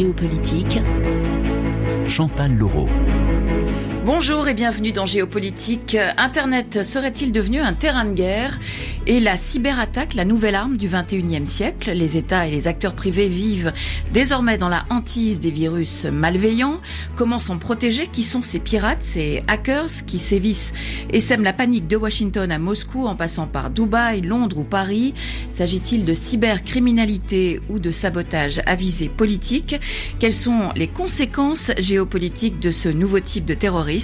géopolitique. Chantal Laureau. Bonjour et bienvenue dans Géopolitique. Internet serait-il devenu un terrain de guerre Et la cyberattaque, la nouvelle arme du 21e siècle Les États et les acteurs privés vivent désormais dans la hantise des virus malveillants. Comment s'en protéger Qui sont ces pirates, ces hackers qui sévissent et sèment la panique de Washington à Moscou en passant par Dubaï, Londres ou Paris S'agit-il de cybercriminalité ou de sabotage avisé politique Quelles sont les conséquences géopolitiques de ce nouveau type de terrorisme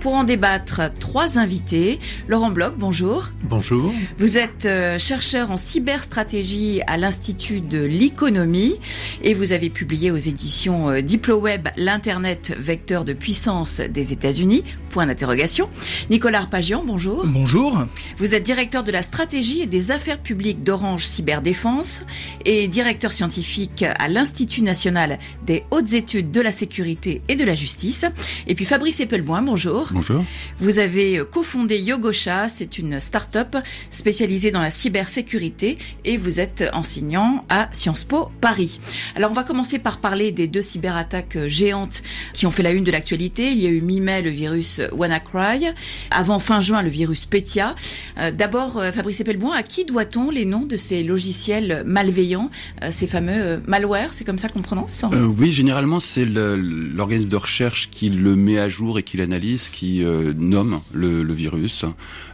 pour en débattre, trois invités. Laurent Bloch, bonjour. Bonjour. Vous êtes euh, chercheur en cyberstratégie à l'Institut de l'économie et vous avez publié aux éditions euh, DiploWeb l'Internet vecteur de puissance des États-Unis. Point d'interrogation. Nicolas Arpagian, bonjour. Bonjour. Vous êtes directeur de la stratégie et des affaires publiques d'Orange Cyberdéfense et directeur scientifique à l'Institut national des hautes études de la sécurité et de la justice. Et puis Fabrice Eppel bonjour. Bonjour. Vous avez euh, cofondé Yogosha, c'est une start-up spécialisée dans la cybersécurité et vous êtes enseignant à Sciences Po Paris. Alors on va commencer par parler des deux cyberattaques euh, géantes qui ont fait la une de l'actualité. Il y a eu mi-mai le virus euh, WannaCry, avant fin juin le virus Petya. D'abord, Fabrice Epelboin, à qui doit-on les noms de ces logiciels malveillants, ces fameux malware, C'est comme ça qu'on prononce Oui, généralement c'est l'organisme de recherche qui le met à jour et qui qui l'analyse, euh, qui nomme le, le, virus.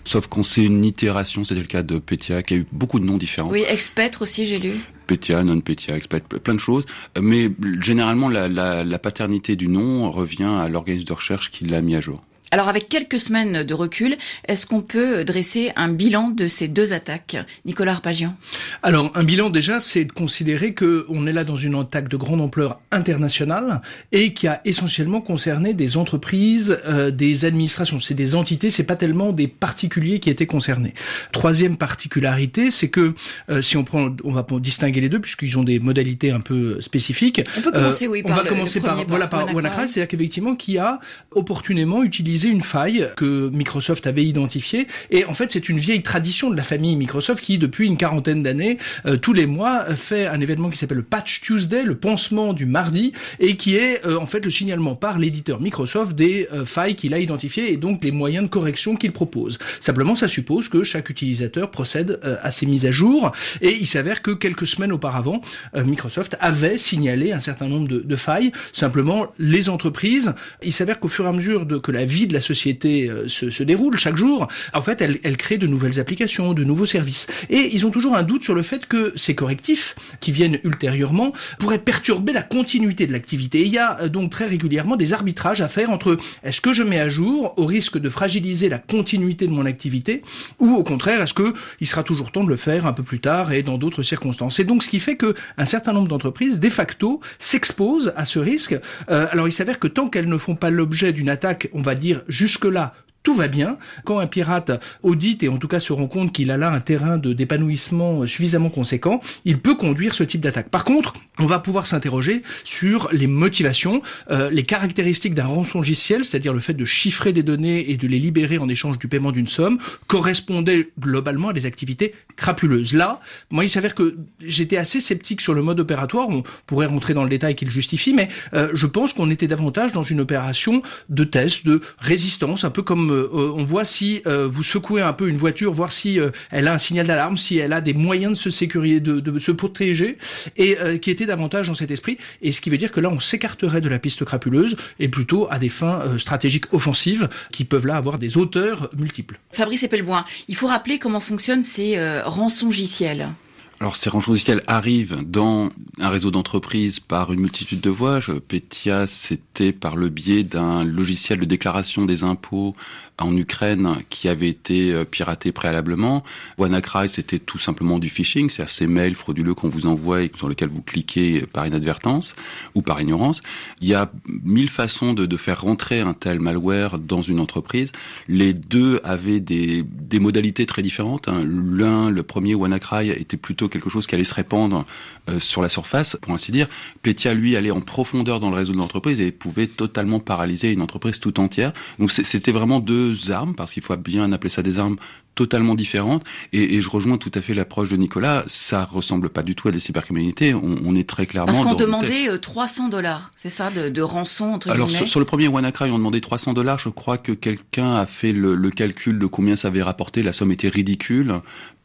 Sauf qu'on sait une itération, c'était le cas de petia qui a eu beaucoup de noms différents. Oui, Expetre aussi, j'ai lu. Petia, non Petia, Expetre, plein de choses. Mais généralement, la, la, la paternité du nom revient à l'organisme de recherche qui l'a mis à jour. Alors avec quelques semaines de recul, est-ce qu'on peut dresser un bilan de ces deux attaques, Nicolas Arpagian Alors un bilan déjà, c'est de considérer que on est là dans une attaque de grande ampleur internationale et qui a essentiellement concerné des entreprises, euh, des administrations, c'est des entités, c'est pas tellement des particuliers qui étaient concernés. Troisième particularité, c'est que euh, si on prend, on va distinguer les deux puisqu'ils ont des modalités un peu spécifiques. On peut commencer euh, oui, par on va commencer par, par, voilà par WannaCry, c'est-à-dire qu'effectivement qui a opportunément utilisé une faille que Microsoft avait identifiée. Et en fait, c'est une vieille tradition de la famille Microsoft qui, depuis une quarantaine d'années, euh, tous les mois, euh, fait un événement qui s'appelle le Patch Tuesday, le pansement du mardi, et qui est euh, en fait le signalement par l'éditeur Microsoft des failles qu'il a identifiées et donc les moyens de correction qu'il propose. Simplement, ça suppose que chaque utilisateur procède à ses mises à jour. Et il s'avère que quelques semaines auparavant, Microsoft avait signalé un certain nombre de, de failles. Simplement, les entreprises, il s'avère qu'au fur et à mesure de, que la vie de la société euh, se, déroule chaque jour, en fait, elle, crée de nouvelles applications, de nouveaux services. Et ils ont toujours un doute sur le fait que ces correctifs, qui viennent ultérieurement, pourraient perturber la continuité de l'activité. Il y a euh, donc très régulièrement des arbitrages à faire entre est-ce que je mets à jour au risque de fragiliser la continuité de mon activité, ou au contraire, est-ce que il sera toujours temps de le faire un peu plus tard et dans d'autres circonstances. Et donc, ce qui fait que un certain nombre d'entreprises, de facto, s'exposent à ce risque. Euh, alors, il s'avère que tant qu'elles ne font pas l'objet d'une attaque, on va dire, jusque-là, tout va bien. Quand un pirate audite et en tout cas se rend compte qu'il a là un terrain de d'épanouissement suffisamment conséquent, il peut conduire ce type d'attaque. Par contre, on va pouvoir s'interroger sur les motivations, euh, les caractéristiques d'un rançon c'est-à-dire le fait de chiffrer des données et de les libérer en échange du paiement d'une somme, correspondait globalement à des activités crapuleuses. Là, moi, il s'avère que j'étais assez sceptique sur le mode opératoire. On pourrait rentrer dans le détail le justifie, mais euh, je pense qu'on était davantage dans une opération de test, de résistance, un peu comme euh, on voit si euh, vous secouez un peu une voiture, voir si euh, elle a un signal d'alarme, si elle a des moyens de se sécuriser, de, se protéger, et qui était davantage dans cet esprit. Et ce qui veut dire que là, on s'écarterait de la piste crapuleuse et plutôt à des fins stratégiques offensives qui peuvent là avoir des auteurs multiples. Fabrice Epelboin, il faut rappeler comment fonctionnent ces rançongiciels. Alors ces rangements du arrivent dans un réseau d'entreprises par une multitude de voies. Petia, c'était par le biais d'un logiciel de déclaration des impôts en Ukraine qui avait été euh, piraté préalablement. WannaCry, c'était tout simplement du phishing, c'est-à-dire ces mails frauduleux qu'on vous envoie et sur lesquels vous cliquez par inadvertance ou par ignorance. Il y a mille façons de, faire rentrer un tel malware dans une entreprise. Les deux avaient des, des modalités très différentes. Hein. L'un, le premier WannaCry, était plutôt quelque chose qui allait se répandre euh, sur la surface, pour ainsi dire. Pétia, lui, allait en profondeur dans le réseau de l'entreprise et pouvait totalement paralyser une entreprise tout entière. Donc c'était vraiment deux armes, parce qu'il faut bien appeler ça des armes totalement différente, Et, je rejoins tout à fait l'approche de Nicolas. Ça ressemble pas du tout à des cybercriminalités. On, est très clairement. Parce qu'on demandait 300 euh, dollars, c'est ça, de, de, rançon entre Alors sur, le premier WannaCry, on demandait 300 dollars. Je crois que quelqu'un a fait le, calcul de combien ça avait rapporté. La somme était ridicule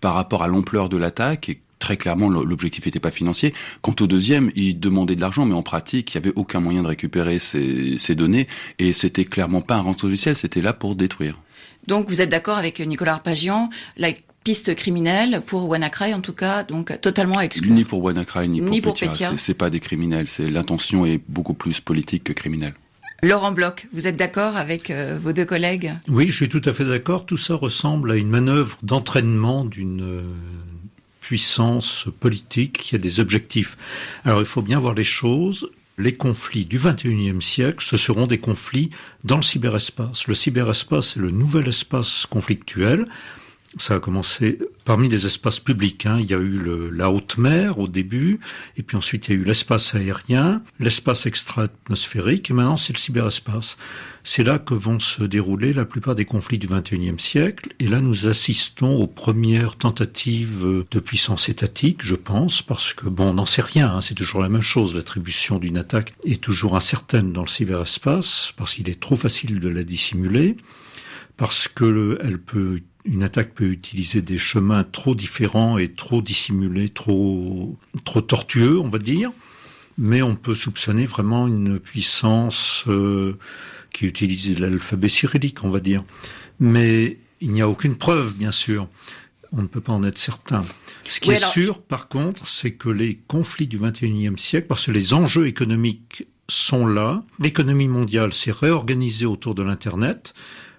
par rapport à l'ampleur de l'attaque et très clairement, l'objectif n'était pas financier. Quant au deuxième, il demandait de l'argent, mais en pratique, il n'y avait aucun moyen de récupérer ces, données, et c'était clairement pas un rançon logiciel, c'était là pour détruire. Donc vous êtes d'accord avec Nicolas Arpagian, la piste criminelle pour WannaCry en tout cas, donc totalement exclue. Ni pour WannaCry ni pour ce C'est pas des criminels, c'est l'intention est beaucoup plus politique que criminelle. Laurent Bloch, vous êtes d'accord avec euh, vos deux collègues Oui, je suis tout à fait d'accord. Tout ça ressemble à une manœuvre d'entraînement d'une euh, puissance politique qui a des objectifs. Alors il faut bien voir les choses les conflits du XXIe siècle, ce seront des conflits dans le cyberespace. Le cyberespace est le nouvel espace conflictuel ça a commencé parmi les espaces publics. Hein, il y a eu le, la haute mer au début, et puis ensuite il y a eu l'espace aérien, l'espace extra-atmosphérique, et maintenant c'est le cyberespace. C'est là que vont se dérouler la plupart des conflits du XXIe siècle, et là nous assistons aux premières tentatives de puissance étatique, je pense, parce que bon, on n'en sait rien, hein, c'est toujours la même chose, l'attribution d'une attaque est toujours incertaine dans le cyberespace, parce qu'il est trop facile de la dissimuler parce que elle peut une attaque peut utiliser des chemins trop différents et trop dissimulés, trop, tortueux, on va dire. Mais on peut soupçonner vraiment une puissance euh, qui utilise l'alphabet cyrillique, on va dire. Mais il n'y a aucune preuve, bien sûr. On ne peut pas en être certain. Ce qui est sûr, par contre, c'est que les conflits du XXIe siècle, parce que les enjeux économiques sont là, l'économie mondiale s'est réorganisée autour de l'Internet,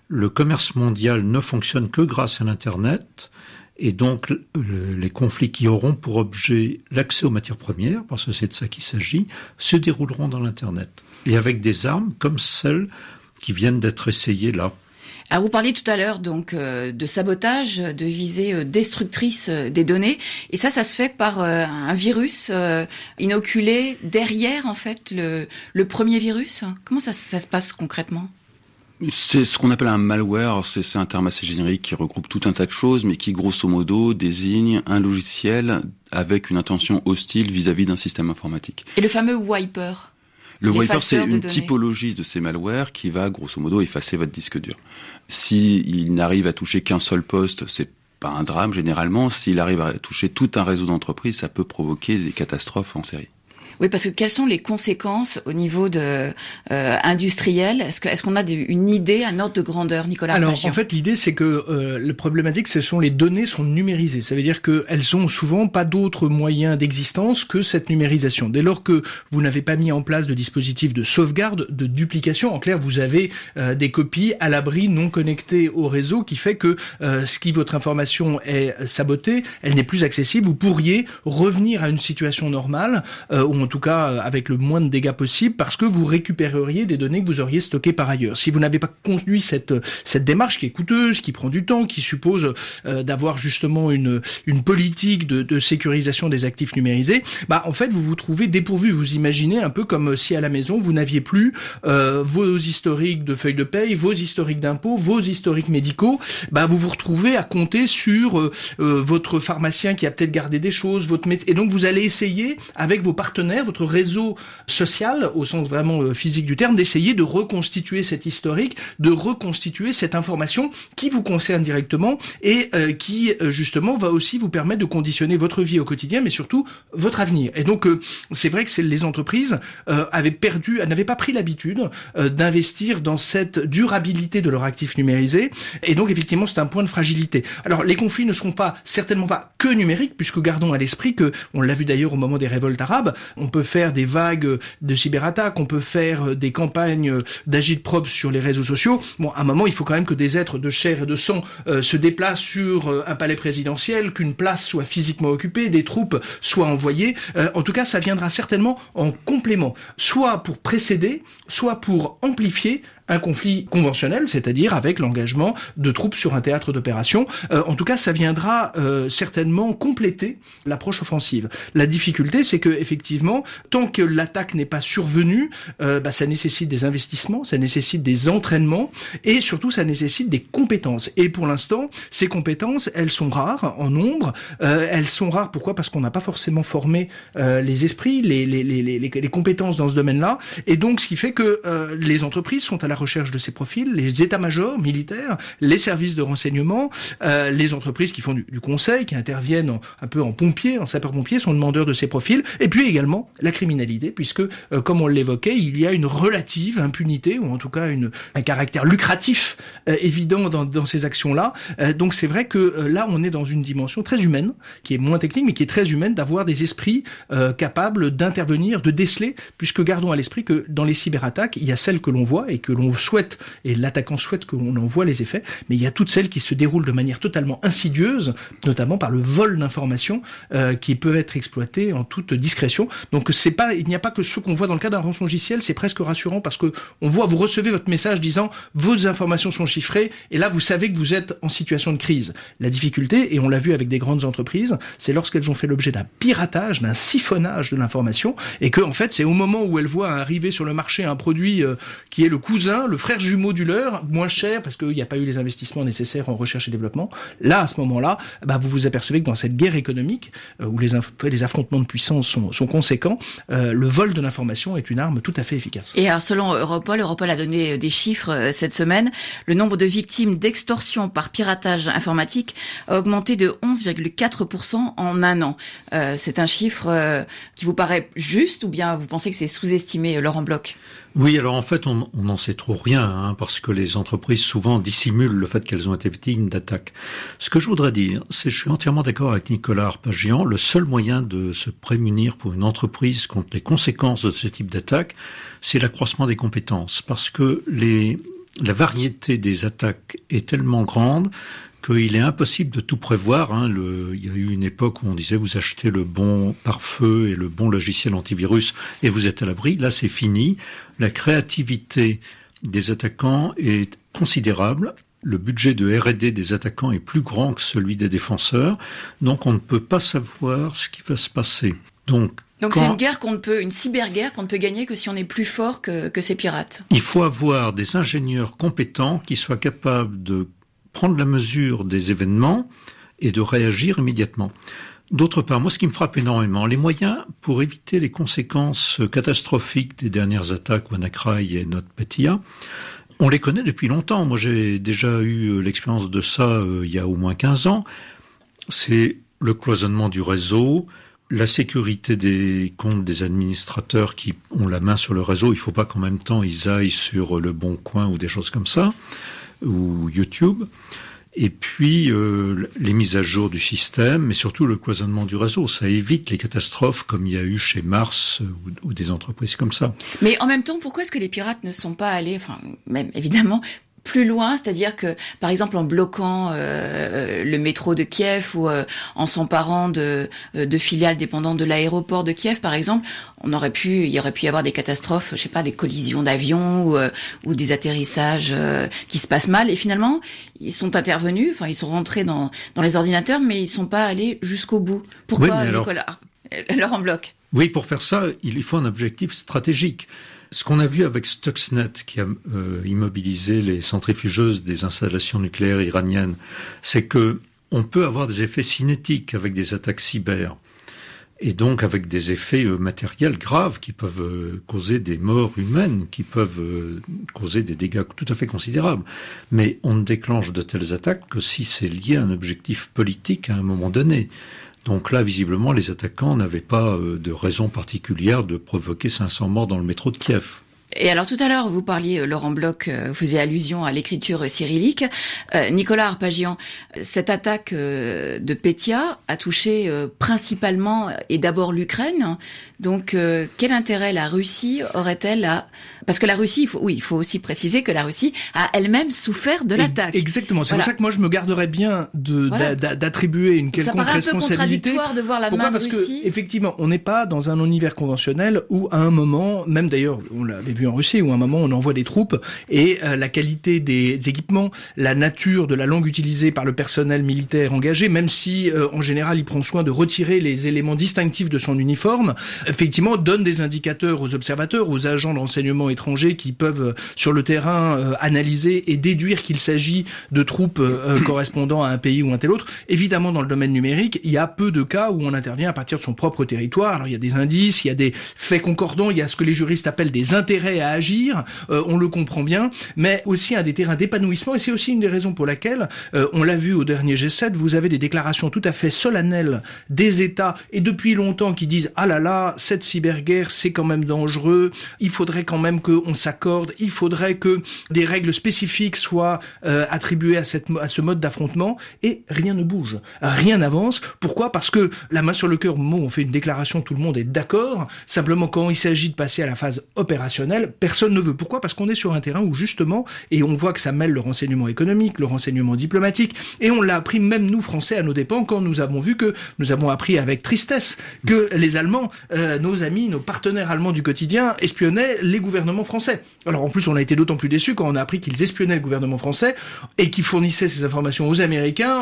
le commerce mondial ne fonctionne que grâce à l'Internet. Et donc, les conflits qui auront pour objet l'accès aux matières premières, parce que c'est de ça qu'il s'agit, se dérouleront dans l'Internet. Et avec des armes comme celles qui viennent d'être essayées là. Alors ah, vous parliez tout à l'heure donc euh, de sabotage, de visée euh, destructrice euh, des données, et ça, ça se fait par un virus inoculé derrière en fait le, premier virus. Comment ça se passe concrètement c'est ce qu'on appelle un malware, c'est un terme assez générique qui regroupe tout un tas de choses, mais qui grosso modo désigne un logiciel avec une intention hostile vis-à-vis d'un système informatique. Et le fameux wiper le wiper, c'est une typologie de ces malwares qui va, grosso modo, effacer votre disque dur. S'il n'arrive à toucher qu'un seul poste, c'est pas un drame généralement. S'il arrive à toucher tout un réseau d'entreprises, ça peut provoquer des catastrophes en série. Oui, parce que quelles sont les conséquences au niveau de euh, industriel Est-ce qu'on est qu'on a une idée, un ordre de grandeur, Nicolas Alors, en fait, l'idée, c'est que euh, le problématique, ce sont les données sont numérisées. Ça veut dire qu'elles ont souvent pas d'autres moyens d'existence que cette numérisation. Dès lors que vous n'avez pas mis en place de dispositif de sauvegarde, de duplication, en clair, vous avez euh, des copies à l'abri non connectées au réseau qui fait que euh, ce qui votre information est sabotée, elle n'est plus accessible. Vous pourriez revenir à une situation normale où en tout cas euh, avec le moins de dégâts possible, parce que vous récupéreriez des données que vous auriez stockées par ailleurs. Si vous n'avez pas conduit cette, euh, cette démarche qui est coûteuse, qui prend du temps, qui suppose euh, d'avoir justement une, une politique de, sécurisation des actifs numérisés, bah en fait vous vous trouvez dépourvu. Vous imaginez un peu comme si à la maison vous n'aviez plus vos historiques de feuilles de paye, vos historiques d'impôts, vos historiques médicaux, bah vous vous retrouvez à compter sur votre pharmacien qui a peut-être gardé des choses, votre médecin, et donc vous allez essayer avec vos partenaires votre réseau social, au sens vraiment euh, physique du terme, d'essayer de reconstituer cet historique, de reconstituer cette information qui vous concerne directement et euh, qui euh, justement va aussi vous permettre de conditionner votre vie au quotidien, mais surtout votre avenir. Et donc c'est vrai que les entreprises avaient perdu, n'avaient pas pris l'habitude d'investir dans cette durabilité de leur actif numérisé, et donc effectivement c'est un point de fragilité. Alors les conflits ne seront pas certainement pas que numériques, puisque gardons à l'esprit que on l'a vu d'ailleurs au moment des révoltes arabes, on peut faire des vagues de cyberattaques, on peut faire euh, des campagnes euh, d'agite-propre sur les réseaux sociaux. Bon, à un moment, il faut quand même que des êtres de chair et de sang euh, se déplacent sur un palais présidentiel, qu'une place soit physiquement occupée, des troupes soient envoyées. en tout cas, ça viendra certainement en complément, soit pour précéder, soit pour amplifier un conflit conventionnel, c'est-à-dire avec l'engagement de troupes sur un théâtre d'opération. Euh, en tout cas, ça viendra euh, certainement compléter l'approche offensive. La difficulté, c'est que effectivement, tant que l'attaque n'est pas survenue, euh, bah, ça nécessite des investissements, ça nécessite des entraînements et surtout ça nécessite des compétences. Et pour l'instant, ces compétences, elles sont rares en nombre. elles sont rares pourquoi Parce qu'on n'a pas forcément formé les esprits, les, les, les, les, compétences dans ce domaine-là. Et donc, ce qui fait que les entreprises sont à la recherche de ces profils, les états-majors militaires, les services de renseignement, euh, les entreprises qui font du, conseil, qui interviennent un peu en pompiers, en sapeurs-pompiers, sont demandeurs de ces profils, et puis également la criminalité, puisque, euh, comme on l'évoquait, il y a une relative impunité, ou en tout cas une, un caractère lucratif euh, évident dans, dans ces actions-là. donc c'est vrai que là, on est dans une dimension très humaine, qui est moins technique, mais qui est très humaine, d'avoir des esprits capables d'intervenir, de déceler, puisque gardons à l'esprit que dans les cyberattaques, il y a celles que l'on voit et que l'on on souhaite, et l'attaquant souhaite qu'on en voit les effets, mais il y a toutes celles qui se déroulent de manière totalement insidieuse, notamment par le vol d'informations euh, qui peuvent être exploitées en toute discrétion. Donc c'est pas, il n'y a pas que ce qu'on voit dans le cas d'un rançon logiciel, c'est presque rassurant parce que on voit, vous recevez votre message disant vos informations sont chiffrées, et là vous savez que vous êtes en situation de crise. La difficulté, et on l'a vu avec des grandes entreprises, c'est lorsqu'elles ont fait l'objet d'un piratage, d'un siphonnage de l'information, et que en fait c'est au moment où elles voient arriver sur le marché un produit euh, qui est le cousin le frère jumeau du leur, moins cher parce qu'il n'y a pas eu les investissements nécessaires en recherche et développement. Là, à ce moment-là, bah, vous vous apercevez que dans cette guerre économique euh, où les, affrontements de puissance sont, conséquents, euh, le vol de l'information est une arme tout à fait efficace. Et alors, selon Europol, Europol a donné euh, des chiffres cette semaine. Le nombre de victimes d'extorsion par piratage informatique a augmenté de 11,4% en un an. c'est un chiffre qui vous paraît juste ou bien vous pensez que c'est sous-estimé, Laurent Bloch oui, alors en fait, on n'en sait trop rien, hein, parce que les entreprises souvent dissimulent le fait qu'elles ont été victimes d'attaques. Ce que je voudrais dire, c'est je suis entièrement d'accord avec Nicolas Arpagian, le seul moyen de se prémunir pour une entreprise contre les conséquences de ce type d'attaque, c'est l'accroissement des compétences, parce que la variété des attaques est tellement grande qu'il est impossible de tout prévoir. Hein. il y a eu une époque où on disait vous achetez le bon pare-feu et le bon logiciel antivirus et vous êtes à l'abri. Là, c'est fini. La créativité des attaquants est considérable. Le budget de RD des attaquants est plus grand que celui des défenseurs, donc on ne peut pas savoir ce qui va se passer. Donc c'est une guerre qu'on ne peut, une cyberguerre qu'on ne peut gagner que si on est plus fort que, ces pirates. Il faut avoir des ingénieurs compétents qui soient capables de prendre la mesure des événements et de réagir immédiatement. D'autre part, moi, ce qui me frappe énormément, les moyens pour éviter les conséquences catastrophiques des dernières attaques WannaCry et NotPetya, on les connaît depuis longtemps. Moi, j'ai déjà eu euh, l'expérience de ça euh, il y a au moins 15 ans. C'est le cloisonnement du réseau, la sécurité des comptes des administrateurs qui ont la main sur le réseau. Il ne faut pas qu'en même temps ils aillent sur le bon coin ou des choses comme ça, ou YouTube et puis euh, les mises à jour du système, mais surtout le cloisonnement du réseau. Ça évite les catastrophes comme il y a eu chez Mars euh, ou des entreprises comme ça. Mais en même temps, pourquoi est-ce que les pirates ne sont pas allés, enfin même évidemment, plus loin, c'est-à-dire que, par exemple, en bloquant euh, euh, le métro de Kiev ou euh, en s'emparant de, de filiales dépendantes de l'aéroport de Kiev, par exemple, on aurait pu, il y aurait pu y avoir des catastrophes, je sais pas, des collisions d'avions ou, ou, des atterrissages qui se passent mal. Et finalement, ils sont intervenus, enfin, ils sont rentrés dans, dans les ordinateurs, mais ils sont pas allés jusqu'au bout. Pourquoi, oui, alors... Nicolas en bloque. Oui, pour faire ça, il faut un objectif stratégique. Ce qu'on a vu avec Stuxnet, qui a euh, immobilisé les centrifugeuses des installations nucléaires iraniennes, c'est que on peut avoir des effets cinétiques avec des attaques cyber et donc avec des effets euh, matériels graves qui peuvent euh, causer des morts humaines, qui peuvent causer des dégâts tout à fait considérables. Mais on ne déclenche de telles attaques que si c'est lié à un objectif politique à un moment donné. Donc là, visiblement, les attaquants n'avaient pas euh, de raison particulière de provoquer 500 morts dans le métro de Kiev. Et alors tout à l'heure, vous parliez, euh, Laurent Bloch euh, faisait allusion à l'écriture cyrillique. Nicolas Arpagian, cette attaque de Pétia a touché principalement et d'abord l'Ukraine. Donc quel intérêt la Russie aurait-elle à parce que la Russie, il faut, oui, il faut aussi préciser que la Russie a elle-même souffert de l'attaque. Exactement. C'est pour ça que moi, je me garderais bien de, d'attribuer une quelconque ça responsabilité. Un peu contradictoire de voir la main Parce Russie. effectivement, on n'est pas dans un univers conventionnel où, à un moment, même d'ailleurs, on l'avait vu en Russie, où à un moment, on envoie des troupes et euh, la qualité des, équipements, la nature de la langue utilisée par le personnel militaire engagé, même si, euh, en général, il prend soin de retirer les éléments distinctifs de son uniforme, effectivement, donne des indicateurs aux observateurs, aux agents de renseignement étrangers qui peuvent euh, sur le terrain euh, analyser et déduire qu'il s'agit de troupes euh, correspondant à un pays ou un tel autre. Évidemment, dans le domaine numérique, il y a peu de cas où on intervient à partir de son propre territoire. Alors il y a des indices, il y a des faits concordants, il y a ce que les juristes appellent des intérêts à agir, on le comprend bien, mais aussi un des terrains d'épanouissement, et c'est aussi une des raisons pour laquelle, on l'a vu au dernier G7, vous avez des déclarations tout à fait solennelles des États, et depuis longtemps qui disent, ah là là, cette cyberguerre, c'est quand même dangereux, il faudrait quand même qu'on s'accorde, il faudrait que des règles spécifiques soient euh, attribuées à, cette, à ce mode d'affrontement, et rien ne bouge, rien n'avance. Pourquoi Parce que la main sur le cœur, au on fait une déclaration, tout le monde est d'accord, simplement quand il s'agit de passer à la phase opérationnelle, personne ne veut. Pourquoi Parce qu'on est sur un terrain où justement, et on voit que ça mêle le renseignement économique, le renseignement diplomatique, et on l'a appris même nous Français à nos dépens quand nous avons vu que, nous avons appris avec tristesse que les Allemands, euh, nos amis, nos partenaires allemands du quotidien espionnaient les gouvernements français. Alors en plus, on a été d'autant plus déçus quand on a appris qu'ils espionnaient le gouvernement français et qu'ils fournissaient ces informations aux Américains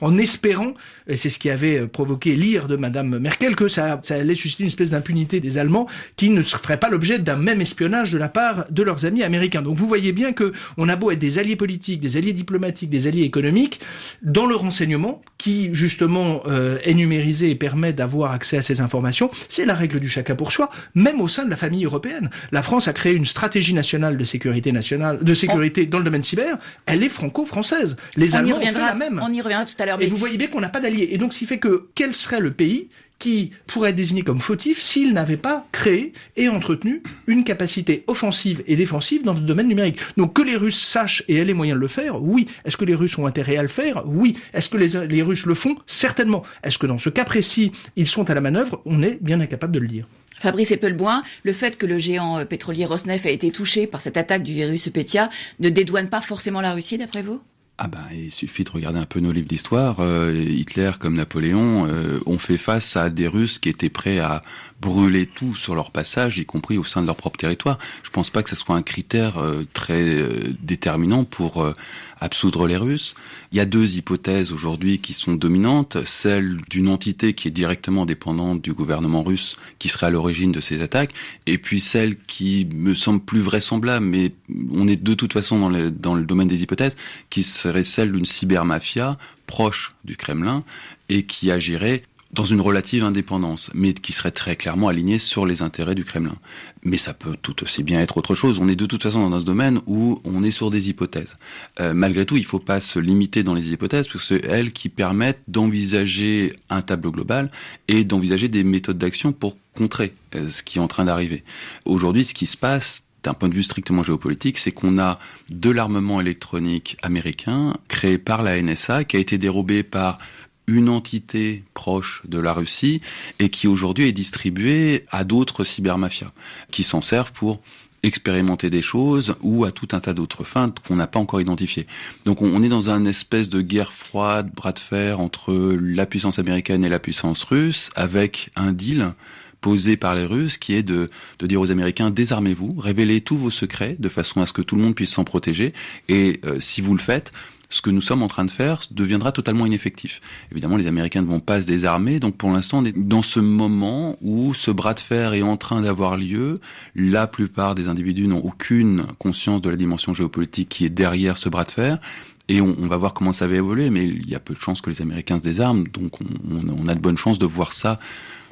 en, espérant, et c'est ce qui avait provoqué l'ire de Madame Merkel, que ça, allait susciter une espèce d'impunité des Allemands qui ne seraient pas l'objet d'un même espionnage de la part de leurs amis américains. Donc vous voyez bien que on a beau être des alliés politiques, des alliés diplomatiques, des alliés économiques, dans le renseignement, qui justement euh, est numérisé et permet d'avoir accès à ces informations, c'est la règle du chacun pour soi, même au sein de la famille européenne. La France a créé une stratégie de sécurité nationale, de sécurité dans le domaine cyber, elle est franco-française. Les on Allemands ont même. On y reviendra tout à l'heure. Et vous voyez bien qu'on n'a pas d'alliés. Et donc, ce qui fait que quel serait le pays qui pourrait être désigné comme fautif s'il n'avait pas créé et entretenu une capacité offensive et défensive dans le domaine numérique. Donc que les Russes sachent et aient les moyens de le faire, oui. Est-ce que les Russes ont intérêt à le faire Oui. Est-ce que les, les Russes le font Certainement. Est-ce que dans ce cas précis, ils sont à la manœuvre On est bien incapable de le dire. Fabrice Eppelboin, le fait que le géant euh, pétrolier Rosneft a été touché par cette attaque du virus Petia ne dédouane pas forcément la Russie, d'après vous ah ben, il suffit de regarder un peu nos livres d'histoire. Euh, Hitler comme Napoléon euh, ont fait face à des Russes qui étaient prêts à, brûler tout sur leur passage, y compris au sein de leur propre territoire. Je pense pas que ce soit un critère euh, très euh, déterminant pour euh, absoudre les Russes. Il y a deux hypothèses aujourd'hui qui sont dominantes, celle d'une entité qui est directement dépendante du gouvernement russe qui serait à l'origine de ces attaques, et puis celle qui me semble plus vraisemblable, mais on est de toute façon dans le, dans le domaine des hypothèses, qui serait celle d'une cybermafia proche du Kremlin et qui agirait dans une relative indépendance, mais qui serait très clairement alignée sur les intérêts du Kremlin. Mais ça peut tout aussi bien être autre chose. On est de toute façon dans un domaine où on est sur des hypothèses. Euh, malgré tout, il ne faut pas se limiter dans les hypothèses, parce que c'est elles qui permettent d'envisager un tableau global et d'envisager des méthodes d'action pour contrer euh, ce qui est en train d'arriver. Aujourd'hui, ce qui se passe, d'un point de vue strictement géopolitique, c'est qu'on a de l'armement électronique américain créé par la NSA qui a été dérobé par une entité proche de la Russie et qui aujourd'hui est distribuée à d'autres cybermafias qui s'en servent pour expérimenter des choses ou à tout un tas d'autres fins qu'on n'a pas encore identifiées. Donc on est dans un espèce de guerre froide, bras de fer entre la puissance américaine et la puissance russe avec un deal Posé par les Russes, qui est de, de dire aux Américains désarmez-vous, révélez tous vos secrets de façon à ce que tout le monde puisse s'en protéger. Et euh, si vous le faites, ce que nous sommes en train de faire deviendra totalement ineffectif. Évidemment, les Américains ne vont pas se désarmer, donc pour l'instant, dans ce moment où ce bras de fer est en train d'avoir lieu. La plupart des individus n'ont aucune conscience de la dimension géopolitique qui est derrière ce bras de fer. Et on, va voir comment ça va évoluer, mais il y a peu de chances que les Américains se désarment, donc on, on a de bonnes chances de voir ça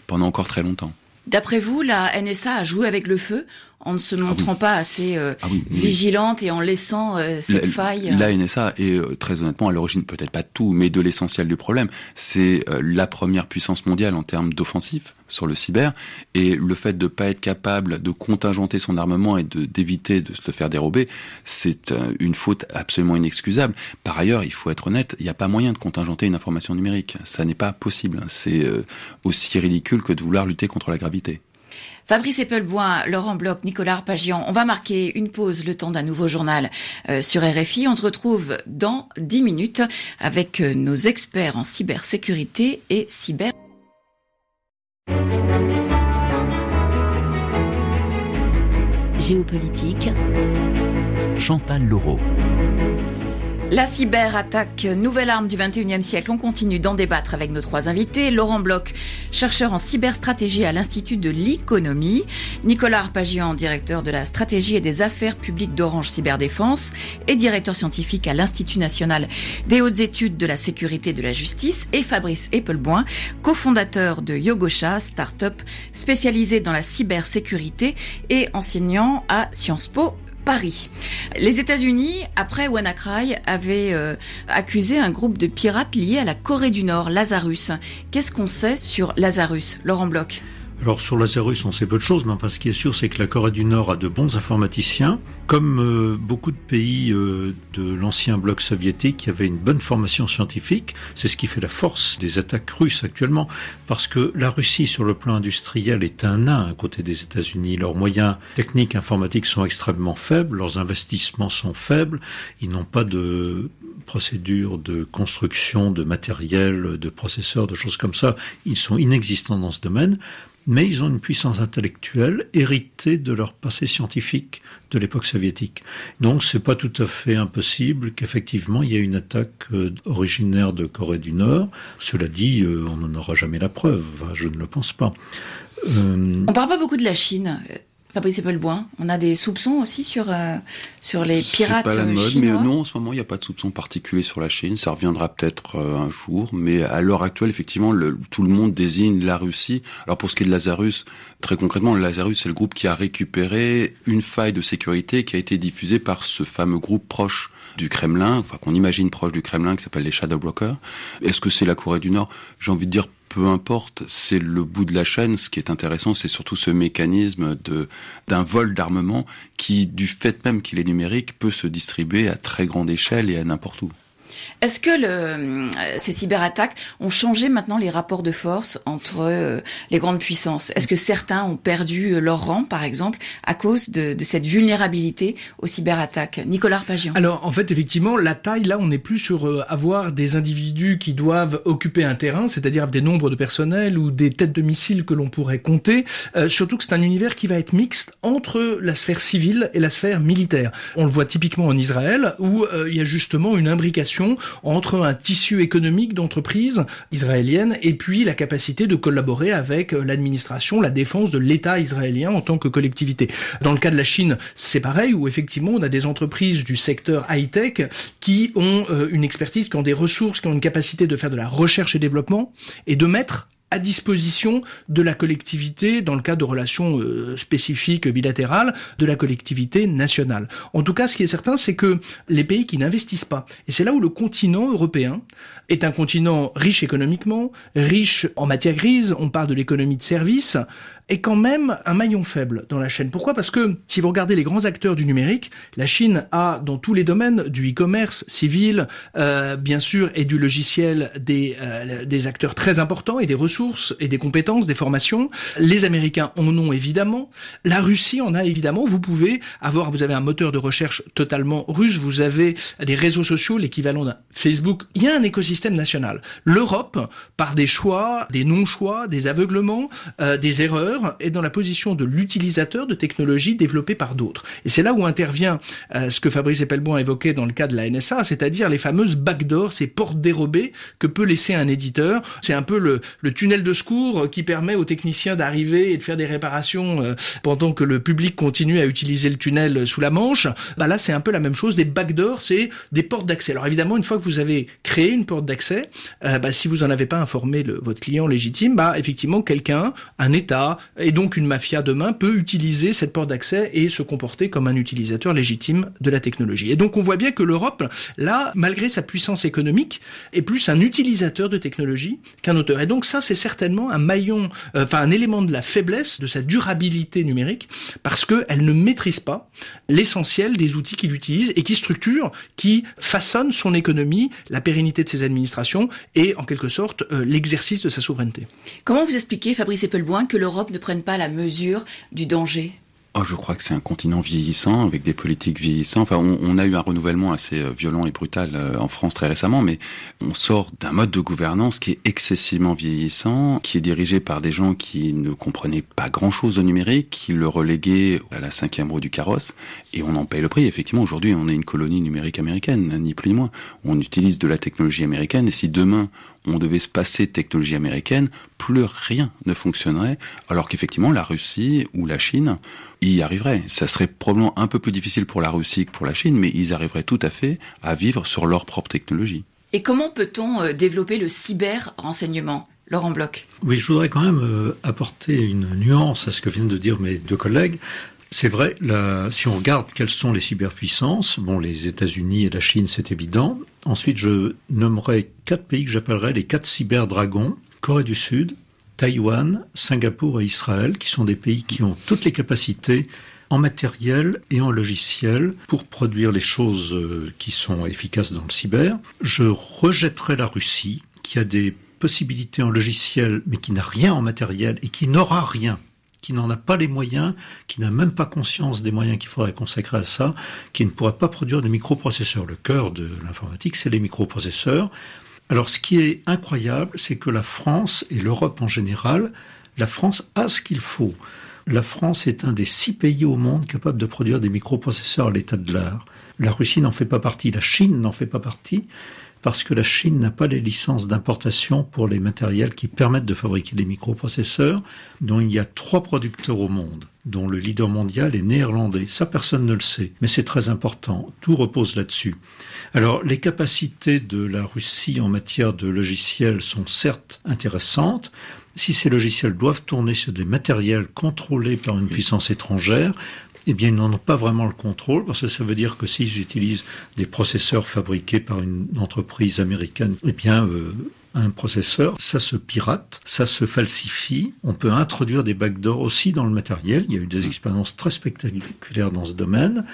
pendant encore très longtemps. D'après vous, la NSA a joué avec le feu en ne se ah montrant pas assez euh, ah vigilante et en laissant euh, cette faille. Euh. La NSA est très honnêtement à l'origine, peut-être pas de tout, mais de l'essentiel du problème. C'est la première puissance mondiale en termes d'offensif sur le cyber et le fait de ne pas être capable de contingenter son armement et d'éviter de, se le faire dérober, c'est une faute absolument inexcusable. Par ailleurs, il faut être honnête, il n'y a pas moyen de contingenter une information numérique. Ça n'est pas possible. C'est aussi ridicule que de vouloir lutter contre la gravité. Fabrice Eppelboin, Laurent Bloch, Nicolas Arpagian, on va marquer une pause le temps d'un nouveau journal euh, sur RFI. On se retrouve dans 10 minutes avec euh, nos experts en cybersécurité et cyber. Géopolitique. Chantal la cyberattaque, nouvelle arme du 21e siècle, on continue d'en débattre avec nos trois invités. Laurent Bloch, chercheur en cyberstratégie à l'Institut de l'économie, Nicolas Arpagian, directeur de la stratégie et des affaires publiques d'Orange Cyberdéfense et directeur scientifique à l'Institut national des hautes études de la sécurité et de la justice, et Fabrice Eppelboin, cofondateur de Yogosha, start-up spécialisée dans la cybersécurité et enseignant à Sciences Po Paris. Les États-Unis, après WannaCry, avaient euh, accusé un groupe de pirates liés à la Corée du Nord, Lazarus. Qu'est-ce qu'on sait sur Lazarus Laurent Bloch alors sur Lazarus, on sait peu de choses, mais parce ce qui est sûr, c'est que la Corée du Nord a de bons informaticiens, comme euh, beaucoup de pays euh, de l'ancien bloc soviétique qui avait une bonne formation scientifique. C'est ce qui fait la force des attaques russes actuellement, parce que la Russie, sur le plan industriel, est un nain à côté des États-Unis. Leurs moyens techniques informatiques sont extrêmement faibles, leurs investissements sont faibles, ils n'ont pas de procédures de construction de matériel, de processeurs, de choses comme ça. Ils sont inexistants dans ce domaine mais ils ont une puissance intellectuelle héritée de leur passé scientifique de l'époque soviétique. Donc c'est pas tout à fait impossible qu'effectivement il y ait une attaque euh, originaire de Corée du Nord. Cela dit, euh, on n'en aura jamais la preuve, je ne le pense pas. Euh, on parle pas beaucoup de la Chine. Fabrice Epelboin. Hein. On a des soupçons aussi sur, euh, sur les pirates euh, Mais non, en ce moment, il n'y a pas de soupçons particuliers sur la Chine. Ça reviendra peut-être euh, un jour. Mais à l'heure actuelle, effectivement, tout le monde désigne la Russie. Alors pour ce qui est de Lazarus, très concrètement, Lazarus, c'est le groupe qui a récupéré une faille de sécurité qui a été diffusée par ce fameux groupe proche du Kremlin, enfin qu'on imagine proche du Kremlin, qui s'appelle les Shadow Brokers. Est-ce que c'est la Corée du Nord J'ai envie de dire peu importe, c'est le bout de la chaîne. Ce qui est intéressant, c'est surtout ce mécanisme de d'un vol d'armement qui, du fait même qu'il est numérique, peut se distribuer à très grande échelle et à n'importe où. Est-ce que le, euh, ces cyberattaques ont changé maintenant les rapports de force entre euh, les grandes puissances Est-ce que certains ont perdu euh, leur rang, par exemple, à cause de, cette vulnérabilité aux cyberattaques Nicolas Arpagian. Alors, en fait, effectivement, la taille, là, on n'est plus sur avoir des individus qui doivent occuper un terrain, c'est-à-dire des nombres de personnel ou des têtes de missiles que l'on pourrait compter, surtout que c'est un univers qui va être mixte entre la sphère civile et la sphère militaire. On le voit typiquement en Israël, où il y a justement une imbrication entre un tissu économique d'entreprise israélienne et puis la capacité de collaborer avec euh, l'administration, la défense de l'État israélien en tant que collectivité. Dans le cas de la Chine, c'est pareil, où effectivement on a des entreprises du secteur high-tech qui ont euh, une expertise, qui ont des ressources, qui ont une capacité de faire de la recherche et développement et de mettre à disposition de la collectivité dans le cas de relations euh, spécifiques bilatérales de la collectivité nationale. En tout cas, ce qui est certain, c'est que les pays qui n'investissent pas, et c'est là où le continent européen est un continent riche économiquement, riche en matière grise, on parle de l'économie de services, est quand même un maillon faible dans la chaîne. Pourquoi Parce que si vous regardez les grands acteurs du numérique, la Chine a dans tous les domaines du e-commerce, civil, euh, bien sûr, et du logiciel des, euh, des acteurs très importants et des ressources et des compétences, des formations. Les Américains en ont évidemment. La Russie en a évidemment. Vous pouvez avoir, vous avez un moteur de recherche totalement russe, vous avez des réseaux sociaux, l'équivalent d'un Facebook. Il y a un écosystème national. L'Europe, par des choix, des non-choix, des aveuglements, euh, des erreurs, est dans la position de l'utilisateur de technologies développées par d'autres. Et c'est là où intervient euh, ce que Fabrice Epelbon a évoqué dans le cas de la NSA, c'est-à-dire les fameuses backdoors, ces portes dérobées que peut laisser un éditeur. C'est un peu le, le, tunnel de secours qui permet aux techniciens d'arriver et de faire des réparations euh, pendant que le public continue à utiliser le tunnel sous la manche. Bah là, c'est un peu la même chose. Des backdoors, c'est des portes d'accès. Alors évidemment, une fois que vous avez créé une porte d'accès, euh, bah, si vous n'en avez pas informé votre client légitime, bah effectivement, quelqu'un, un État, et donc une mafia demain peut utiliser cette porte d'accès et se comporter comme un utilisateur légitime de la technologie. Et donc on voit bien que l'Europe, là, malgré sa puissance économique, est plus un utilisateur de technologie qu'un auteur. Et donc ça, c'est certainement un maillon, euh, enfin un élément de la faiblesse de sa durabilité numérique, parce qu'elle ne maîtrise pas l'essentiel des outils qu'il utilise et qui structure, qui façonne son économie, la pérennité de ses administrations et en quelque sorte euh, l'exercice de sa souveraineté. Comment vous expliquez, Fabrice Eppelboin, que l'Europe prennent pas la mesure du danger oh, je crois que c'est un continent vieillissant, avec des politiques vieillissantes. Enfin, on, on, a eu un renouvellement assez euh, violent et brutal euh, en France très récemment, mais on sort d'un mode de gouvernance qui est excessivement vieillissant, qui est dirigé par des gens qui ne comprenaient pas grand-chose au numérique, qui le reléguaient à la cinquième roue du carrosse, et on en paye le prix. Effectivement, aujourd'hui, on est une colonie numérique américaine, ni plus ni moins. On utilise de la technologie américaine, et si demain on devait se passer de technologie américaine, plus rien ne fonctionnerait, alors qu'effectivement la Russie ou la Chine y arriveraient. Ça serait probablement un peu plus difficile pour la Russie que pour la Chine, mais ils arriveraient tout à fait à vivre sur leur propre technologie. Et comment peut-on euh, développer le cyber-renseignement Laurent Bloc Oui, je voudrais quand même euh, apporter une nuance à ce que viennent de dire mes deux collègues. C'est vrai, si on regarde quelles sont les cyberpuissances, bon, les États-Unis et la Chine, c'est évident. Ensuite, je nommerai quatre pays que j'appellerai les quatre cyberdragons. Corée du Sud, Taïwan, Singapour et Israël, qui sont des pays qui ont toutes les capacités en matériel et en logiciel pour produire les choses euh, qui sont efficaces dans le cyber. Je rejetterai la Russie, qui a des possibilités en logiciel, mais qui n'a rien en matériel et qui n'aura rien qui n'en a pas les moyens, qui n'a même pas conscience des moyens qu'il faudrait consacrer à ça, qui ne pourra pas produire de microprocesseurs. Le cœur de l'informatique, c'est les microprocesseurs. Alors ce qui est incroyable, c'est que la France et l'Europe en général, la France a ce qu'il faut. La France est un des six pays au monde capables de produire des microprocesseurs à l'état de l'art. La Russie n'en fait pas partie, la Chine n'en fait pas partie parce que la Chine n'a pas les licences d'importation pour les matériels qui permettent de fabriquer les microprocesseurs, dont il y a trois producteurs au monde dont le leader mondial est néerlandais. Ça, personne ne le sait, mais c'est très important. Tout repose là-dessus. Alors, les capacités de la Russie en matière de logiciels sont certes intéressantes. Si ces logiciels doivent tourner sur des matériels contrôlés par une puissance étrangère, eh bien, ils n'en ont pas vraiment le contrôle, parce que ça veut dire que si j'utilise des processeurs fabriqués par une entreprise américaine, eh bien, euh, un processeur, ça se pirate, ça se falsifie. On peut introduire des backdoors aussi dans le matériel. Il y a eu des expériences très spectaculaires dans ce domaine.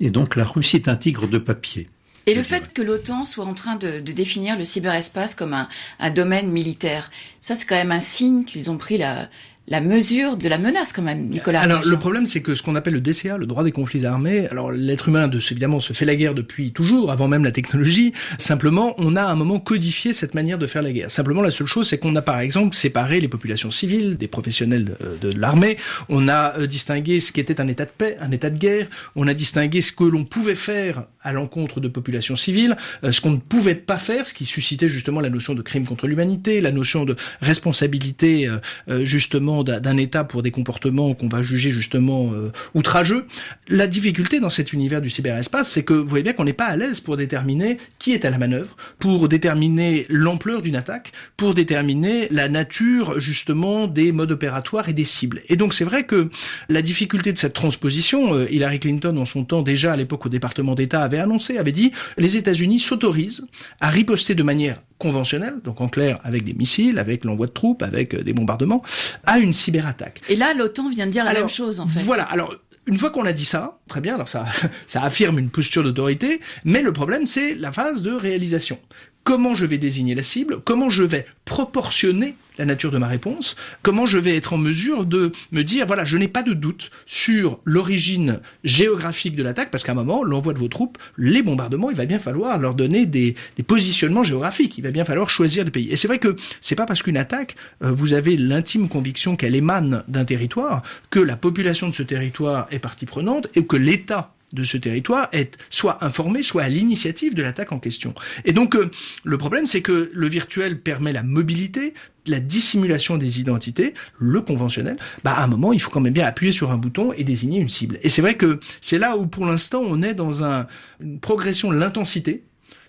Et donc, la Russie est un tigre de papier. Et le fait que l'OTAN soit en train de, définir le cyberespace comme un, un domaine militaire, ça c'est quand même un signe qu'ils ont pris la, la mesure de la menace quand même, Nicolas. Alors le problème, c'est que ce qu'on appelle le DCA, le droit des conflits armés, alors l'être humain, de, évidemment, se fait la guerre depuis toujours, avant même la technologie. Simplement, on a à un moment codifié cette manière de faire la guerre. Simplement, la seule chose, c'est qu'on a par exemple séparé les populations civiles des professionnels de, euh, l'armée. On a euh, distingué ce qui était un état de paix, un état de guerre. On a distingué ce que l'on pouvait faire à l'encontre de populations civiles, euh, ce qu'on ne pouvait pas faire, ce qui suscitait justement la notion de crime contre l'humanité, la notion de responsabilité justement d'un État pour des comportements qu'on va juger justement euh, outrageux. La difficulté dans cet univers du cyberespace, c'est que vous voyez bien qu'on n'est pas à l'aise pour déterminer qui est à la manœuvre, pour déterminer l'ampleur d'une attaque, pour déterminer la nature justement des modes opératoires et des cibles. Et donc c'est vrai que la difficulté de cette transposition, euh, Hillary Clinton en son temps déjà à l'époque au département d'État avait annoncé, avait dit, les États-Unis s'autorisent à riposter de manière conventionnel, donc en clair avec des missiles, avec l'envoi de troupes, avec euh, des bombardements, à une cyberattaque. Et là, l'OTAN vient de dire la même chose, en fait. Voilà, alors une fois qu'on a dit ça, très bien, alors ça, ça affirme une posture d'autorité, mais le problème c'est la phase de réalisation comment je vais désigner la cible, comment je vais proportionner la nature de ma réponse, comment je vais être en mesure de me dire, voilà, je n'ai pas de doute sur l'origine géographique de l'attaque, parce qu'à un moment, l'envoi de vos troupes, les bombardements, il va bien falloir leur donner des, positionnements géographiques, il va bien falloir choisir des pays. Et c'est vrai que c'est pas parce qu'une attaque, euh, vous avez l'intime conviction qu'elle émane d'un territoire, que la population de ce territoire est partie prenante et que l'État de ce territoire est soit informé, soit à l'initiative de l'attaque en question. Et donc euh, le problème, c'est que le virtuel permet la mobilité, la dissimulation des identités, le conventionnel, bah à un moment, il faut quand même bien appuyer sur un bouton et désigner une cible. Et c'est vrai que c'est là où pour l'instant on est dans un, une progression de l'intensité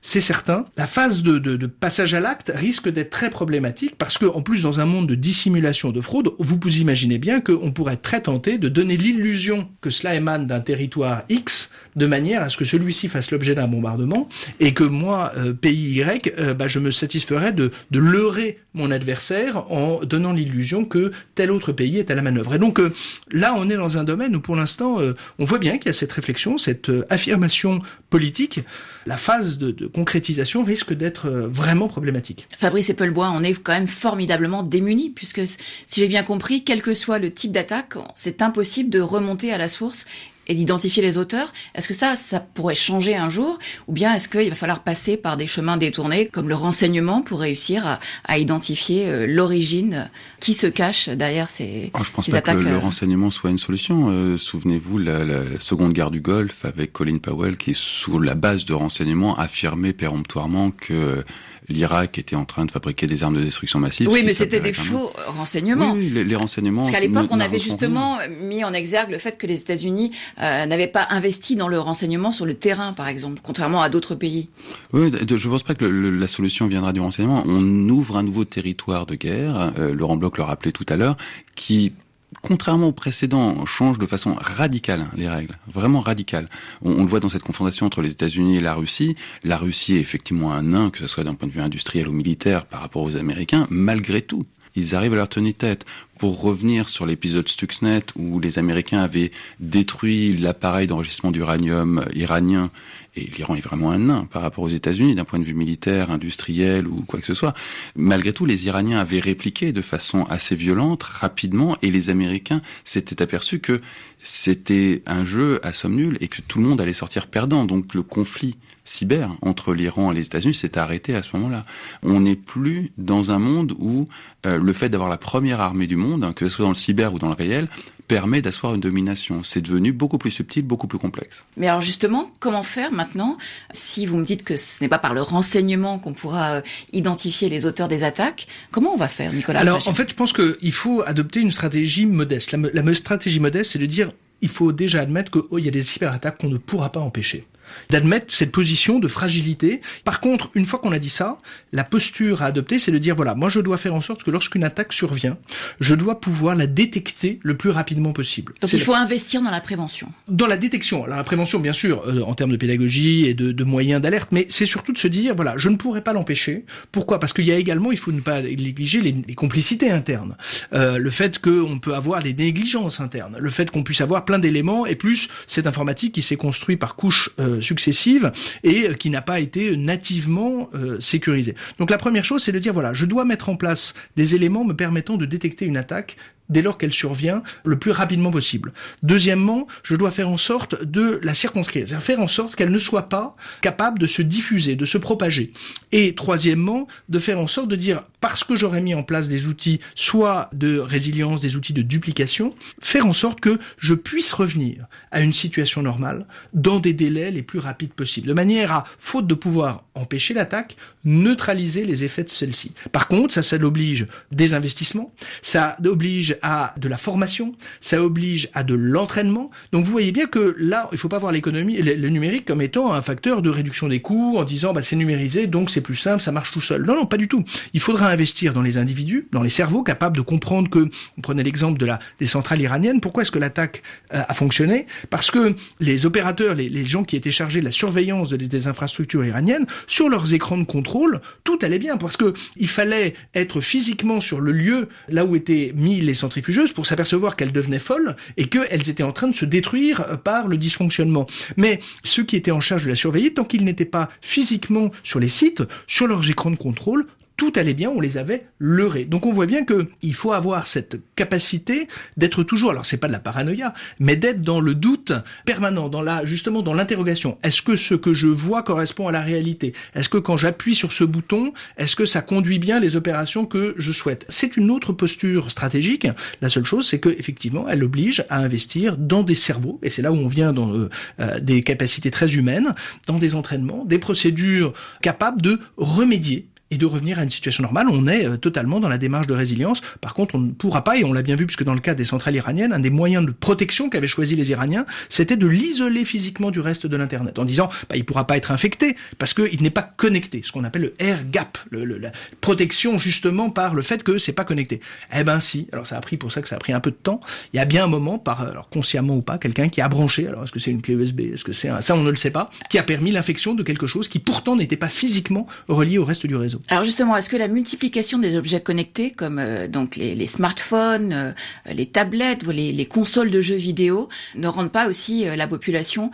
c'est certain. La phase de, passage à l'acte risque d'être très problématique parce que, en plus, dans un monde de dissimulation de fraude, vous vous imaginez bien qu'on pourrait être très tenté de donner l'illusion que cela émane d'un territoire X de manière à ce que celui-ci fasse l'objet d'un bombardement et que moi, euh, pays Y, euh, bah, je me satisferais de, de leurrer mon adversaire en donnant l'illusion que tel autre pays est à la manœuvre. Et donc euh, là, on est dans un domaine où pour l'instant, euh, on voit bien qu'il y a cette réflexion, cette euh, affirmation politique. La phase de, concrétisation risque d'être vraiment problématique. Fabrice Eppelbois, on est quand même formidablement démuni, puisque si j'ai bien compris, quel que soit le type d'attaque, c'est impossible de remonter à la source et d'identifier les auteurs. Est-ce que ça, ça pourrait changer un jour Ou bien est-ce qu'il va falloir passer par des chemins détournés comme le renseignement pour réussir à, identifier euh, l'origine euh, qui se cache derrière ces, attaques ah, je pense pas que le, euh, renseignement soit une solution. Souvenez-vous, la, la, seconde guerre du Golfe avec Colin Powell qui, sous la base de renseignements, affirmait péremptoirement que l'Irak était en train de fabriquer des armes de destruction massive. Oui, mais c'était des faux renseignements. Oui, les, les, renseignements. Parce qu'à l'époque, on avait justement mis en exergue le fait que les États-Unis euh, n'avait n'avaient pas investi dans le renseignement sur le terrain, par exemple, contrairement à d'autres pays. Oui, je pense pas que la solution viendra du renseignement. On ouvre un nouveau territoire de guerre, euh, Laurent Bloch le rappelait tout à l'heure, qui contrairement au précédent, change de façon radicale hein, les règles, vraiment radicale. On, on le voit dans cette confrontation entre les États-Unis et la Russie. La Russie est effectivement un nain, que ce soit d'un point de vue industriel ou militaire, par rapport aux Américains. Malgré tout, ils arrivent à leur tenir tête. Pour revenir sur l'épisode Stuxnet où les Américains avaient détruit l'appareil d'enregistrement d'uranium euh, iranien, et l'Iran est vraiment un nain par rapport aux États-Unis d'un point de vue militaire, industriel ou quoi que ce soit. Malgré tout, les Iraniens avaient répliqué de façon assez violente, rapidement, et les Américains s'étaient aperçus que c'était un jeu à somme nulle et que tout le monde allait sortir perdant. Donc le conflit cyber entre l'Iran et les États-Unis s'est arrêté à ce moment-là. On n'est plus dans un monde où euh, le fait d'avoir la première armée du monde, hein, que ce soit dans le cyber ou dans le réel, permet d'asseoir une domination. C'est devenu beaucoup plus subtil, beaucoup plus complexe. Mais alors justement, comment faire maintenant si vous me dites que ce n'est pas par le renseignement qu'on pourra euh, identifier les auteurs des attaques Comment on va faire, Nicolas Alors en fait, je pense qu'il faut adopter une stratégie modeste. La, stratégie modeste, c'est de dire il faut déjà admettre qu'il oh, y a des cyberattaques qu'on ne pourra pas empêcher d'admettre cette position de fragilité. Par contre, une fois qu'on a dit ça, la posture à adopter, c'est de dire, voilà, moi je dois faire en sorte que lorsqu'une attaque survient, je dois pouvoir la détecter le plus rapidement possible. Donc il faut investir dans la prévention. Dans la détection. Alors, la prévention, bien sûr, euh, en termes de pédagogie et de, moyens d'alerte, mais c'est surtout de se dire, voilà, je ne pourrais pas l'empêcher. Pourquoi Parce qu'il y a également, il faut ne pas négliger les, complicités internes. Euh, le fait qu'on peut avoir des négligences internes, le fait qu'on puisse avoir plein d'éléments, et plus cette informatique qui s'est construite par couches euh, successives et qui n'a pas été nativement euh, sécurisé. Donc la première chose, c'est de dire voilà, je dois mettre en place des éléments me permettant de détecter une attaque dès lors qu'elle survient le plus rapidement possible. Deuxièmement, je dois faire en sorte de la circonscrire, c'est-à-dire faire en sorte qu'elle ne soit pas capable de se diffuser, de se propager. Et troisièmement, de faire en sorte de dire, parce que j'aurais mis en place des outils, soit de résilience, des outils de duplication, faire en sorte que je puisse revenir à une situation normale dans des délais les plus rapides possibles, de manière à, faute de pouvoir empêcher l'attaque, neutraliser les effets de celle-ci. Par contre, ça, ça l'oblige des investissements, ça oblige à de la formation, ça oblige à de l'entraînement. Donc vous voyez bien que là, il ne faut pas voir l'économie, le, numérique comme étant un facteur de réduction des coûts en disant bah, c'est numérisé, donc c'est plus simple, ça marche tout seul. Non, non, pas du tout. Il faudra investir dans les individus, dans les cerveaux capables de comprendre que, on prenait l'exemple de la, des centrales iraniennes, pourquoi est-ce que l'attaque euh, a fonctionné Parce que les opérateurs, les, gens qui étaient chargés de la surveillance des infrastructures iraniennes, sur leurs écrans de contrôle, tout allait bien parce que il fallait être physiquement sur le lieu là où étaient mis les centrales pour s'apercevoir qu'elles devenaient folles et qu'elles étaient en train de se détruire par le dysfonctionnement. Mais ceux qui étaient en charge de la surveiller, tant qu'ils n'étaient pas physiquement sur les sites, sur leurs écrans de contrôle, tout allait bien, on les avait leurrés. Donc on voit bien que il faut avoir cette capacité d'être toujours, alors c'est pas de la paranoïa, mais d'être dans le doute permanent, dans la, justement dans l'interrogation. Est-ce que ce que je vois correspond à la réalité? Est-ce que quand j'appuie sur ce bouton, est-ce que ça conduit bien les opérations que je souhaite? C'est une autre posture stratégique. La seule chose, c'est que effectivement, elle oblige à investir dans des cerveaux, et c'est là où on vient dans euh, euh, des capacités très humaines, dans des entraînements, des procédures capables de remédier de revenir à une situation normale. On est euh, totalement dans la démarche de résilience. Par contre, on ne pourra pas, et on l'a bien vu puisque dans le cas des centrales iraniennes, un des moyens de protection qu'avaient choisi les Iraniens, c'était de l'isoler physiquement du reste de l'Internet, en disant bah, il ne pourra pas être infecté parce qu'il n'est pas connecté, ce qu'on appelle le air gap, la protection justement par le fait que c'est pas connecté. Eh ben si, alors ça a pris pour ça que ça a pris un peu de temps. Il y a bien un moment, par, alors consciemment ou pas, quelqu'un qui a branché, alors est-ce que c'est une clé USB, est-ce que c'est un... ça on ne le sait pas, qui a permis l'infection de quelque chose qui pourtant n'était pas physiquement relié au reste du réseau. Alors justement, est-ce que la multiplication des objets connectés, comme euh, donc les, smartphones, euh, les tablettes, les, les, consoles de jeux vidéo, ne rendent pas aussi euh, la population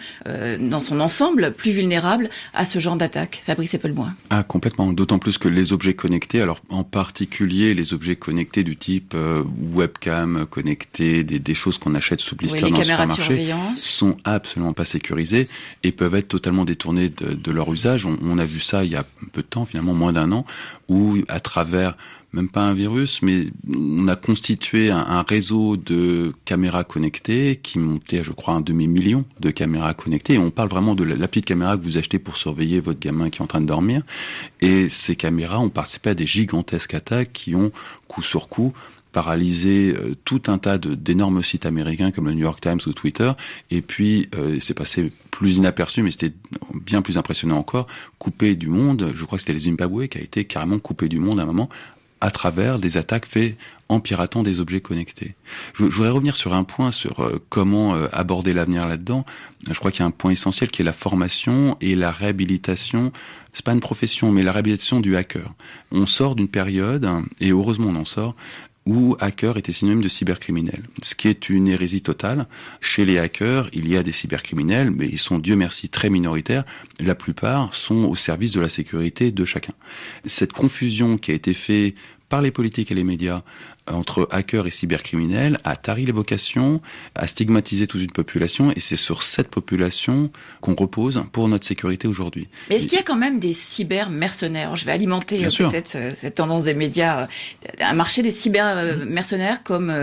dans son ensemble plus vulnérable à ce genre d'attaque Fabrice Eppelbois. Ah complètement, d'autant plus que les objets connectés, alors en particulier les objets connectés du type webcam connectée, des, choses qu'on achète sous blister dans le marché, sont absolument pas sécurisés et peuvent être totalement détournés de, leur usage. On, on a vu ça il y a peu de temps, finalement moins d'un ou à travers même pas un virus, mais on a constitué un, réseau de caméras connectées qui montait, je crois, un demi-million de caméras connectées. Et on parle vraiment de la, la, petite caméra que vous achetez pour surveiller votre gamin qui est en train de dormir. Et ces caméras ont participé à des gigantesques attaques qui ont, coup sur coup, paralysé euh, tout un tas d'énormes sites américains comme le New York Times ou Twitter. Et puis, euh, c'est passé plus inaperçu, mais c'était bien plus impressionnant encore, coupé du monde. Je crois que c'était les Zimbabwe qui a été carrément coupé du monde à un moment à travers des attaques faites en piratant des objets connectés. Je, voudrais revenir sur un point sur euh, comment aborder l'avenir là-dedans. Je crois qu'il y a un point essentiel qui est la formation et la réhabilitation. C'est pas une profession, mais la réhabilitation du hacker. On sort d'une période, et heureusement on en sort, où hacker était synonyme de cybercriminel, ce qui est une hérésie totale. Chez les hackers, il y a des cybercriminels, mais ils sont, Dieu merci, très minoritaires. La plupart sont au service de la sécurité de chacun. Cette confusion qui a été faite par les politiques et les médias entre hackers et cybercriminels a tari les vocations, a stigmatisé toute une population, et c'est sur cette population qu'on repose pour notre sécurité aujourd'hui. Mais est-ce qu'il y a quand même des cyber-mercenaires Je vais alimenter euh, peut-être euh, cette tendance des médias. Euh, un marché des cybermercenaires mercenaires comme,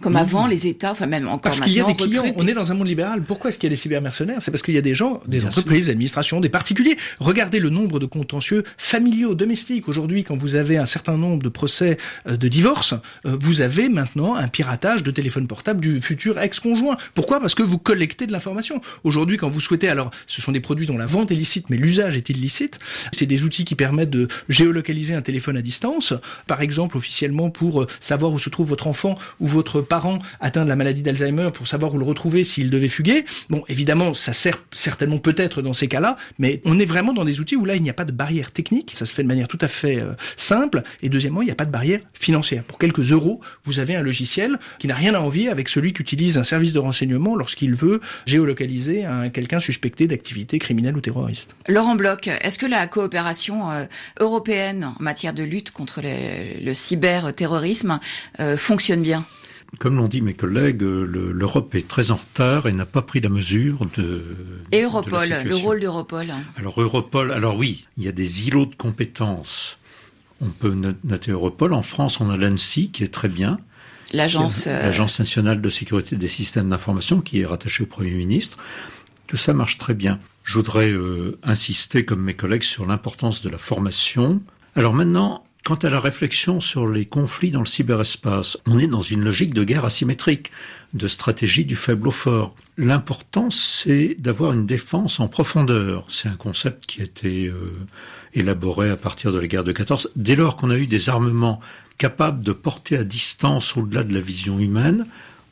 comme avant mmh. les États, enfin même encore maintenant. Parce qu'il y a des clients, on est dans un monde libéral. Pourquoi est-ce qu'il y a des cyber-mercenaires C'est parce qu'il y a des gens, des entreprises, des administrations, des particuliers. Regardez le nombre de contentieux familiaux, domestiques. Aujourd'hui, quand vous avez un certain nombre de procès de divorce, vous avez maintenant un piratage de téléphone portable du futur ex-conjoint. Pourquoi Parce que vous collectez de l'information. Aujourd'hui, quand vous souhaitez, alors ce sont des produits dont la vente est licite, mais l'usage est illicite. C'est des outils qui permettent de géolocaliser un téléphone à distance, par exemple officiellement pour euh, savoir où se trouve votre enfant ou votre parent atteint de la maladie d'Alzheimer, pour savoir où le retrouver s'il devait fuguer. Bon, évidemment, ça sert certainement peut-être dans ces cas-là, mais on est vraiment dans des outils où là, il n'y a pas de barrière technique, ça se fait de manière tout à fait euh, simple, et deuxièmement, il n'y a pas de barrière financière. Pour quelques vous avez un logiciel qui n'a rien à envier avec celui qu'utilise un service de renseignement lorsqu'il veut géolocaliser quelqu'un suspecté d'activité criminelle ou terroriste. Laurent Bloch, est-ce que la coopération euh, européenne en matière de lutte contre le, cyberterrorisme euh, fonctionne bien comme l'ont dit mes collègues, euh, l'Europe est très en retard et n'a pas pris la mesure de. Et Europol, le rôle d'Europol. Alors Europol, alors oui, il y a des îlots de compétences on peut noter Europol. En France, on a l'ANSI qui est très bien. Euh, l'agence nationale de sécurité des systèmes d'information qui est rattachée au Premier ministre. Tout ça marche très bien. Je voudrais euh, insister, comme mes collègues, sur l'importance de la formation. Alors maintenant, Quant à la réflexion sur les conflits dans le cyberespace, on est dans une logique de guerre asymétrique, de stratégie du faible au fort. L'important, c'est d'avoir une défense en profondeur. C'est un concept qui a été euh, élaboré à partir de la guerre de 14. Dès lors qu'on a eu des armements capables de porter à distance au-delà de la vision humaine,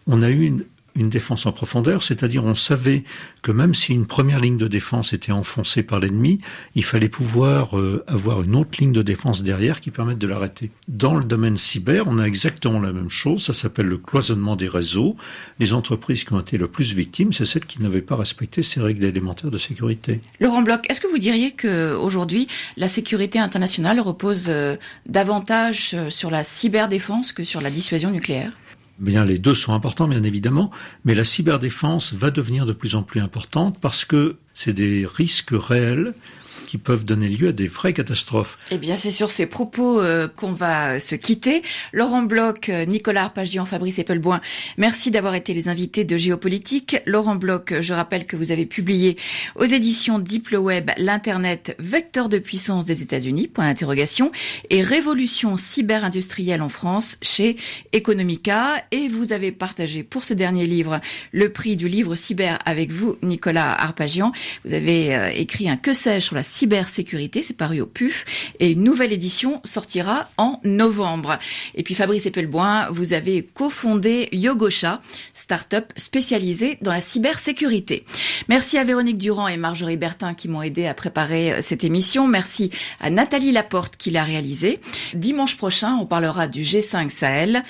on a eu une une défense en profondeur, c'est-à-dire on savait que même si une première ligne de défense était enfoncée par l'ennemi, il fallait pouvoir euh, avoir une autre ligne de défense derrière qui permette de l'arrêter. Dans le domaine cyber, on a exactement la même chose, ça s'appelle le cloisonnement des réseaux. Les entreprises qui ont été le plus victimes, c'est celles qui n'avaient pas respecté ces règles élémentaires de sécurité. Laurent Bloch, est-ce que vous diriez que aujourd'hui la sécurité internationale repose euh, davantage euh, sur la cyberdéfense que sur la dissuasion nucléaire Bien, les deux sont importants, bien évidemment, mais la cyberdéfense va devenir de plus en plus importante parce que c'est des risques réels qui peuvent donner lieu à des vraies catastrophes. Eh bien, c'est sur ces propos euh, qu'on va euh, se quitter. Laurent Bloch, euh, Nicolas Arpagian, Fabrice Eppelboin, merci d'avoir été les invités de Géopolitique. Laurent Bloch, je rappelle que vous avez publié aux éditions Diploweb l'Internet vecteur de puissance des États-Unis, point d'interrogation, et révolution cyber-industrielle en France chez Economica. Et vous avez partagé pour ce dernier livre le prix du livre cyber avec vous, Nicolas Arpagian. Vous avez écrit un que sais-je sur la cyber cybersécurité. C'est paru au PUF et une nouvelle édition sortira en novembre. Et puis Fabrice Epelboin, vous avez cofondé Yogosha, start-up spécialisée dans la cybersécurité. Merci à Véronique Durand et Marjorie Bertin qui m'ont aidé à préparer euh, cette émission. Merci à Nathalie Laporte qui l'a réalisée. Dimanche prochain, on parlera du G5 Sahel.